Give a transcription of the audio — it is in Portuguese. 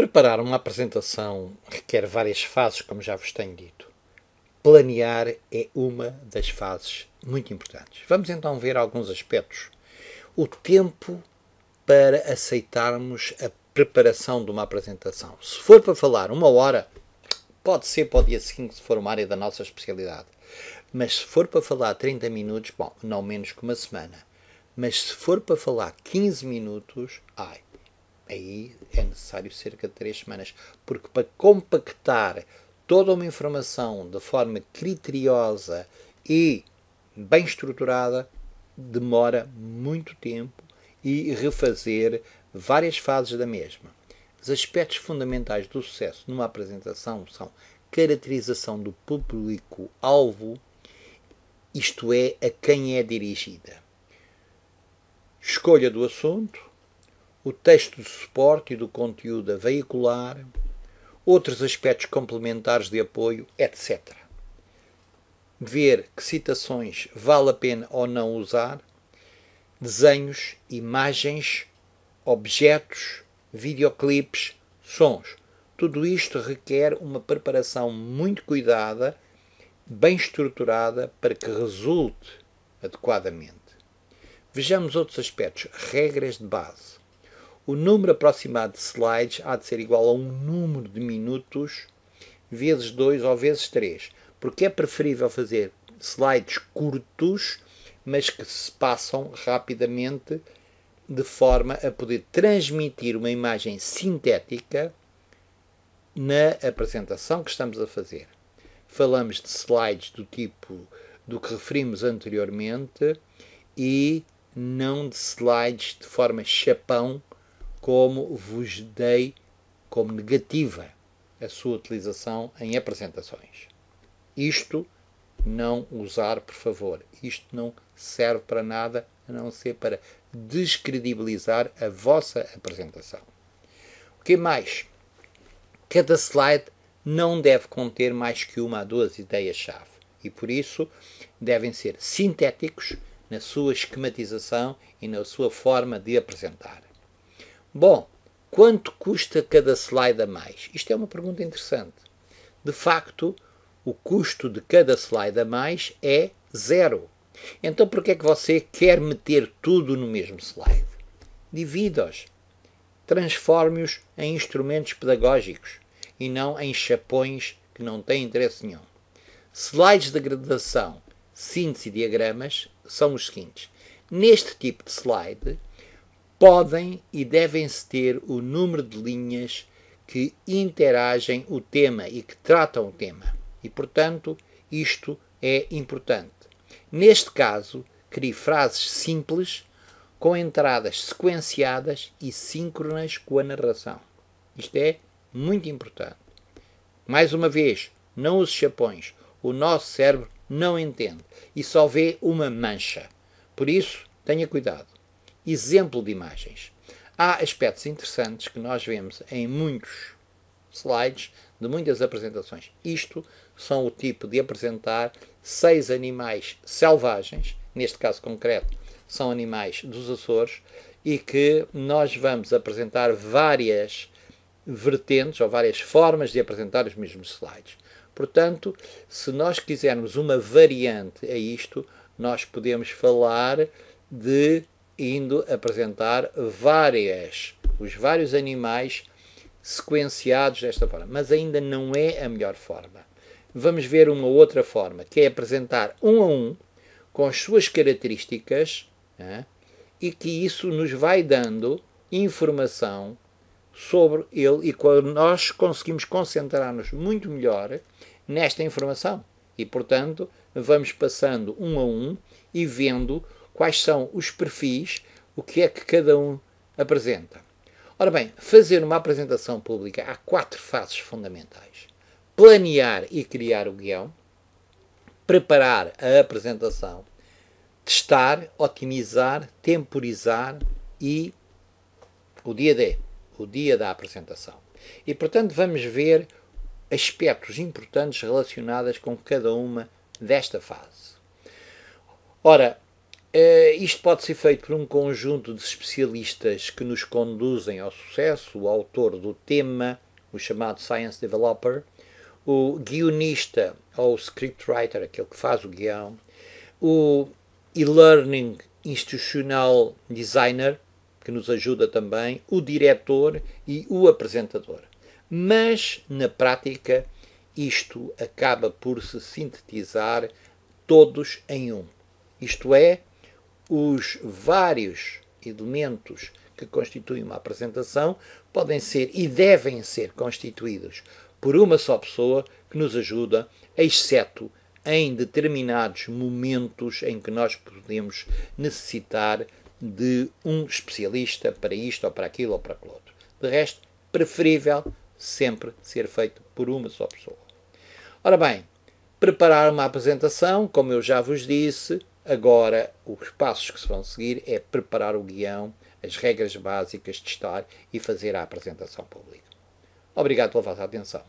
Preparar uma apresentação requer várias fases, como já vos tenho dito. Planear é uma das fases muito importantes. Vamos então ver alguns aspectos. O tempo para aceitarmos a preparação de uma apresentação. Se for para falar uma hora, pode ser para o dia seguinte, se for uma área da nossa especialidade. Mas se for para falar 30 minutos, bom, não menos que uma semana. Mas se for para falar 15 minutos, ai, aí é necessário cerca de três semanas, porque para compactar toda uma informação de forma criteriosa e bem estruturada demora muito tempo e refazer várias fases da mesma. Os aspectos fundamentais do sucesso numa apresentação são caracterização do público-alvo, isto é, a quem é dirigida, escolha do assunto, o texto de suporte e do conteúdo a veicular, outros aspectos complementares de apoio, etc. Ver que citações vale a pena ou não usar, desenhos, imagens, objetos, videoclipes, sons. Tudo isto requer uma preparação muito cuidada, bem estruturada, para que resulte adequadamente. Vejamos outros aspectos. Regras de base. O número aproximado de slides há de ser igual a um número de minutos vezes 2 ou vezes 3, porque é preferível fazer slides curtos, mas que se passam rapidamente de forma a poder transmitir uma imagem sintética na apresentação que estamos a fazer. Falamos de slides do tipo do que referimos anteriormente e não de slides de forma chapão como vos dei como negativa a sua utilização em apresentações. Isto não usar, por favor. Isto não serve para nada a não ser para descredibilizar a vossa apresentação. O que mais? Cada slide não deve conter mais que uma a duas ideias-chave e por isso devem ser sintéticos na sua esquematização e na sua forma de apresentar. Bom, quanto custa cada slide a mais? Isto é uma pergunta interessante. De facto, o custo de cada slide a mais é zero. Então, por que é que você quer meter tudo no mesmo slide? Divida-os. Transforme-os em instrumentos pedagógicos e não em chapões que não têm interesse nenhum. Slides de graduação, síntese e diagramas são os seguintes. Neste tipo de slide, podem e devem-se ter o número de linhas que interagem o tema e que tratam o tema. E, portanto, isto é importante. Neste caso, crie frases simples com entradas sequenciadas e síncronas com a narração. Isto é muito importante. Mais uma vez, não use chapões. O nosso cérebro não entende e só vê uma mancha. Por isso, tenha cuidado exemplo de imagens. Há aspectos interessantes que nós vemos em muitos slides de muitas apresentações. Isto são o tipo de apresentar seis animais selvagens, neste caso concreto, são animais dos Açores, e que nós vamos apresentar várias vertentes ou várias formas de apresentar os mesmos slides. Portanto, se nós quisermos uma variante a isto, nós podemos falar de indo apresentar várias, os vários animais sequenciados desta forma. Mas ainda não é a melhor forma. Vamos ver uma outra forma, que é apresentar um a um, com as suas características, né, e que isso nos vai dando informação sobre ele e quando nós conseguimos concentrar-nos muito melhor nesta informação. E, portanto, vamos passando um a um e vendo quais são os perfis, o que é que cada um apresenta. Ora bem, fazer uma apresentação pública há quatro fases fundamentais: planear e criar o guião, preparar a apresentação, testar, otimizar, temporizar e o dia D, o dia da apresentação. E portanto vamos ver aspectos importantes relacionados com cada uma desta fase. Ora, Uh, isto pode ser feito por um conjunto de especialistas que nos conduzem ao sucesso, o autor do tema, o chamado Science Developer, o guionista ou scriptwriter, aquele que faz o guião, o e-learning institucional designer, que nos ajuda também, o diretor e o apresentador. Mas, na prática, isto acaba por se sintetizar todos em um. Isto é, os vários elementos que constituem uma apresentação podem ser e devem ser constituídos por uma só pessoa que nos ajuda, exceto em determinados momentos em que nós podemos necessitar de um especialista para isto ou para aquilo ou para aquilo outro. De resto, preferível sempre ser feito por uma só pessoa. Ora bem, preparar uma apresentação, como eu já vos disse, Agora, os passos que se vão seguir é preparar o guião, as regras básicas, de estar e fazer a apresentação pública. Obrigado pela vossa atenção.